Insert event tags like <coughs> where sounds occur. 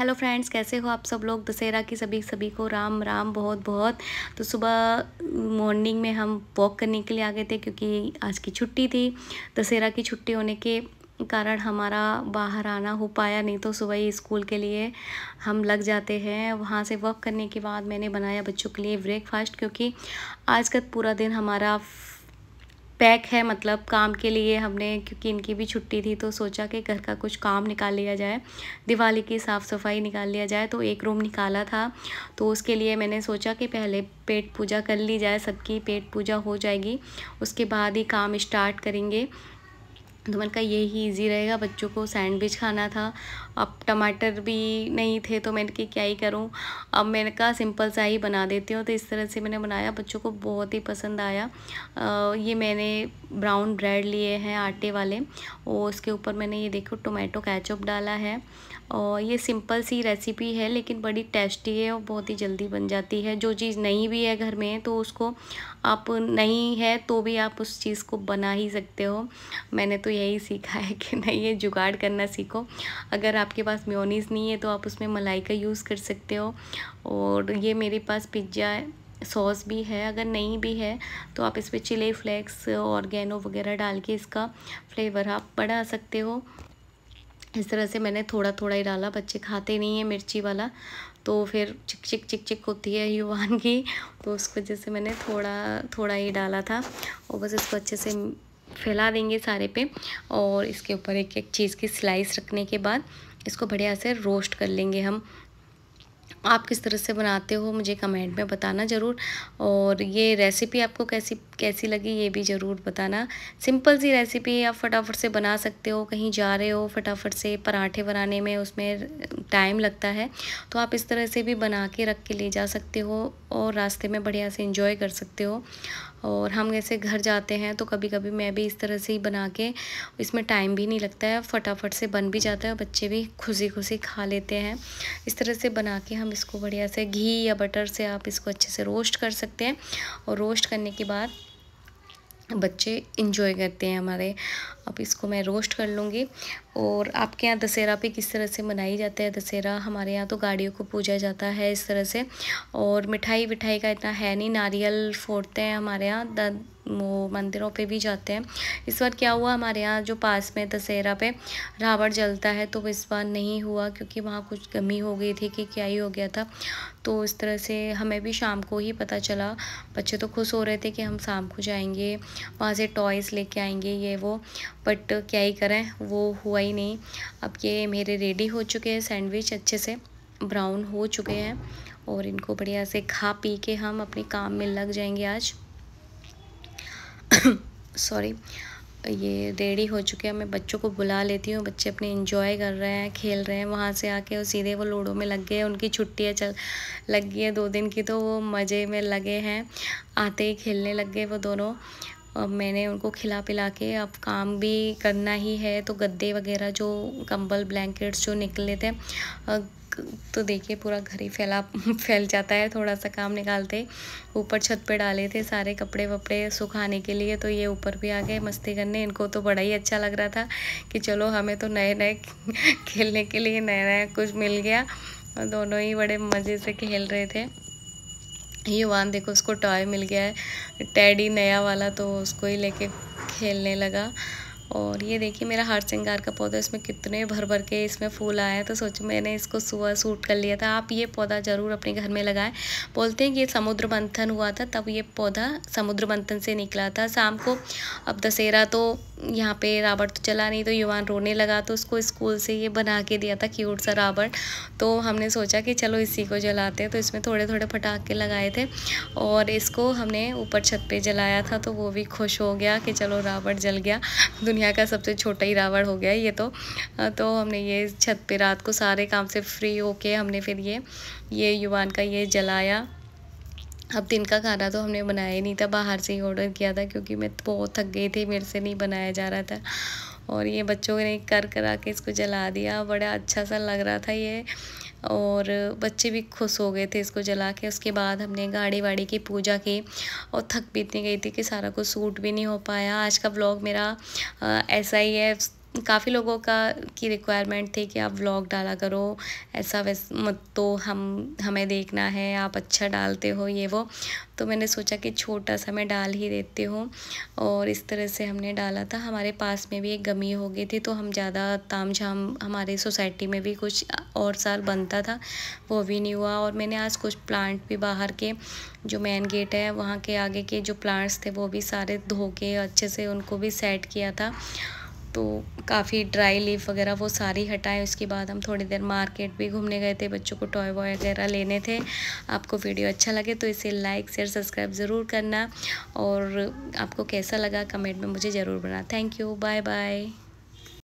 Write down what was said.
hello friends कैसे हो आप सब लोग दशहरा की सभी सभी को राम राम बहुत बहुत तो सुबह मॉर्निंग में हम वॉक करने के लिए आ गए थे क्योंकि आज की छुट्टी थी दशहरा की छुट्टी होने के कारण हमारा बाहर आना हो पाया नहीं तो सुबह ही स्कूल के लिए हम लग जाते हैं वहाँ से वॉक करने के बाद मैंने बनाया बच्चों के लिए ब्रेकफास्ट क्योंकि आज का पूरा दिन हमारा पैक है मतलब काम के लिए हमने क्योंकि इनकी भी छुट्टी थी तो सोचा कि घर का कुछ काम निकाल लिया जाए दिवाली की साफ़ सफाई निकाल लिया जाए तो एक रूम निकाला था तो उसके लिए मैंने सोचा कि पहले पेट पूजा कर ली जाए सबकी पेट पूजा हो जाएगी उसके बाद ही काम स्टार्ट करेंगे तो मैंने कहा यही इजी रहेगा बच्चों को सैंडविच खाना था अब टमाटर भी नहीं थे तो मैंने कहा क्या ही करूँ अब मैंने कहा सिंपल सा ही बना देती हूँ तो इस तरह से मैंने बनाया बच्चों को बहुत ही पसंद आया आ, ये मैंने ब्राउन ब्रेड लिए हैं आटे वाले और उसके ऊपर मैंने ये देखो टोमेटो कैचअप डाला है और ये सिंपल सी रेसिपी है लेकिन बड़ी टेस्टी है और बहुत ही जल्दी बन जाती है जो चीज़ नहीं भी है घर में तो उसको आप नहीं है तो भी आप उस चीज़ को बना ही सकते हो मैंने तो यही सीखा है कि नहीं ये जुगाड़ करना सीखो अगर आपके पास म्योनीस नहीं है तो आप उसमें मलाई का यूज़ कर सकते हो और ये मेरे पास पिज्ज़ा सॉस भी है अगर नहीं भी है तो आप इस पर चिली फ्लेक्स ऑर्गेनो वगैरह डाल के इसका फ्लेवर आप बढ़ा सकते हो इस तरह से मैंने थोड़ा थोड़ा ही डाला बच्चे खाते नहीं है मिर्ची वाला तो फिर चिक चिक चिक चिक होती है युवान की तो उस वजह से मैंने थोड़ा थोड़ा ही डाला था और बस इसको अच्छे से फैला देंगे सारे पे और इसके ऊपर एक एक चीज़ की स्लाइस रखने के बाद इसको बढ़िया से रोस्ट कर लेंगे हम आप किस तरह से बनाते हो मुझे कमेंट में बताना ज़रूर और ये रेसिपी आपको कैसी कैसी लगी ये भी ज़रूर बताना सिंपल सी रेसिपी आप फटाफट से बना सकते हो कहीं जा रहे हो फटाफट से पराठे बनाने में उसमें टाइम लगता है तो आप इस तरह से भी बना के रख के ले जा सकते हो और रास्ते में बढ़िया से इंजॉय कर सकते हो और हम ऐसे घर जाते हैं तो कभी कभी मैं भी इस तरह से ही बना के इसमें टाइम भी नहीं लगता है फटाफट से बन भी जाता है और बच्चे भी खुशी खुशी खा लेते हैं इस तरह से बना के हम इसको बढ़िया से घी या बटर से आप इसको अच्छे से रोस्ट कर सकते हैं और रोस्ट करने के बाद बच्चे इंजॉय करते हैं हमारे अब इसको मैं रोस्ट कर लूँगी और आपके यहाँ दशहरा पे किस तरह से मनाई जाता है दशहरा हमारे यहाँ तो गाड़ियों को पूजा जाता है इस तरह से और मिठाई विठाई का इतना है नहीं नारियल फोड़ते हैं हमारे यहाँ वो मंदिरों पे भी जाते हैं इस बार क्या हुआ हमारे यहाँ जो पास में दशहरा पे रावण जलता है तो इस बार नहीं हुआ क्योंकि वहाँ कुछ कमी हो गई थी कि क्या ही हो गया था तो इस तरह से हमें भी शाम को ही पता चला बच्चे तो खुश हो रहे थे कि हम शाम को जाएंगे वहाँ से टॉयज़ लेके आएंगे ये वो बट क्या ही करें वो हुआ ही नहीं अब ये मेरे रेडी हो चुके हैं सैंडविच अच्छे से ब्राउन हो चुके हैं और इनको बढ़िया से खा पी के हम अपने काम में लग जाएंगे आज सॉरी <coughs> ये रेडी हो चुके हैं मैं बच्चों को बुला लेती हूँ बच्चे अपने इंजॉय कर रहे हैं खेल रहे हैं वहाँ से आके वो सीधे वो लूडो में लग गए उनकी छुट्टियाँ चल लग गई है दो दिन की तो वो मज़े में लगे हैं आते ही खेलने लग गए वो दोनों अब मैंने उनको खिला पिला के अब काम भी करना ही है तो गद्दे वगैरह जो कंबल ब्लैंकेट्स जो निकले थे तो देखिए पूरा घर ही फैला <laughs> फैल जाता है थोड़ा सा काम निकालते ऊपर छत पे डाले थे सारे कपड़े वपड़े सुखाने के लिए तो ये ऊपर भी आ गए मस्ती करने इनको तो बड़ा ही अच्छा लग रहा था कि चलो हमें तो नए नए <laughs> खेलने के लिए नया नया कुछ मिल गया दोनों ही बड़े मज़े से खेल रहे थे युवान देखो उसको टॉय मिल गया है टैडी नया वाला तो उसको ही लेके खेलने लगा और ये देखिए मेरा हार श्रृंगार का पौधा इसमें कितने भर भर के इसमें फूल आए हैं तो सोचो मैंने इसको सुबह सूट कर लिया था आप ये पौधा ज़रूर अपने घर में लगाएं बोलते हैं कि ये समुद्र मंथन हुआ था तब ये पौधा समुद्र मंथन से निकला था शाम को अब दशहरा तो यहाँ पे रावण तो चला नहीं तो युवान रोने लगा तो उसको स्कूल से ये बना के दिया था क्यूट सा रावण तो हमने सोचा कि चलो इसी को जलाते हैं तो इसमें थोड़े थोड़े पटाखे लगाए थे और इसको हमने ऊपर छत पर जलाया था तो वो भी खुश हो गया कि चलो रावण जल गया दुनिया दुनिया का सबसे छोटा ही रावण हो गया ये तो तो हमने ये छत पे रात को सारे काम से फ्री होके हमने फिर ये ये युवान का ये जलाया अब दिन का खाना तो हमने बनाया ही नहीं था बाहर से ही ऑर्डर किया था क्योंकि मैं बहुत थक गई थी मेरे से नहीं बनाया जा रहा था और ये बच्चों ने कर करा के इसको जला दिया बड़ा अच्छा सा लग रहा था ये और बच्चे भी खुश हो गए थे इसको जला के उसके बाद हमने गाड़ी वाड़ी की पूजा की और थक भी इतनी गई थी कि सारा कुछ सूट भी नहीं हो पाया आज का ब्लॉग मेरा ऐसा ही है काफ़ी लोगों का की रिक्वायरमेंट थी कि आप व्लॉग डाला करो ऐसा वैस मत तो हम हमें देखना है आप अच्छा डालते हो ये वो तो मैंने सोचा कि छोटा सा मैं डाल ही देती हूँ और इस तरह से हमने डाला था हमारे पास में भी एक गमी हो गई थी तो हम ज़्यादा ताम झाम हमारी सोसाइटी में भी कुछ और साल बनता था वो भी नहीं हुआ और मैंने आज कुछ प्लांट भी बाहर के जो मेन गेट है वहाँ के आगे के जो प्लांट्स थे वो भी सारे धो के अच्छे से उनको भी सेट किया था तो काफ़ी ड्राई लीफ वगैरह वो सारी हटाए उसके बाद हम थोड़ी देर मार्केट भी घूमने गए थे बच्चों को टॉय वॉय वगैरह लेने थे आपको वीडियो अच्छा लगे तो इसे लाइक शेयर सब्सक्राइब ज़रूर करना और आपको कैसा लगा कमेंट में मुझे ज़रूर बना थैंक यू बाय बाय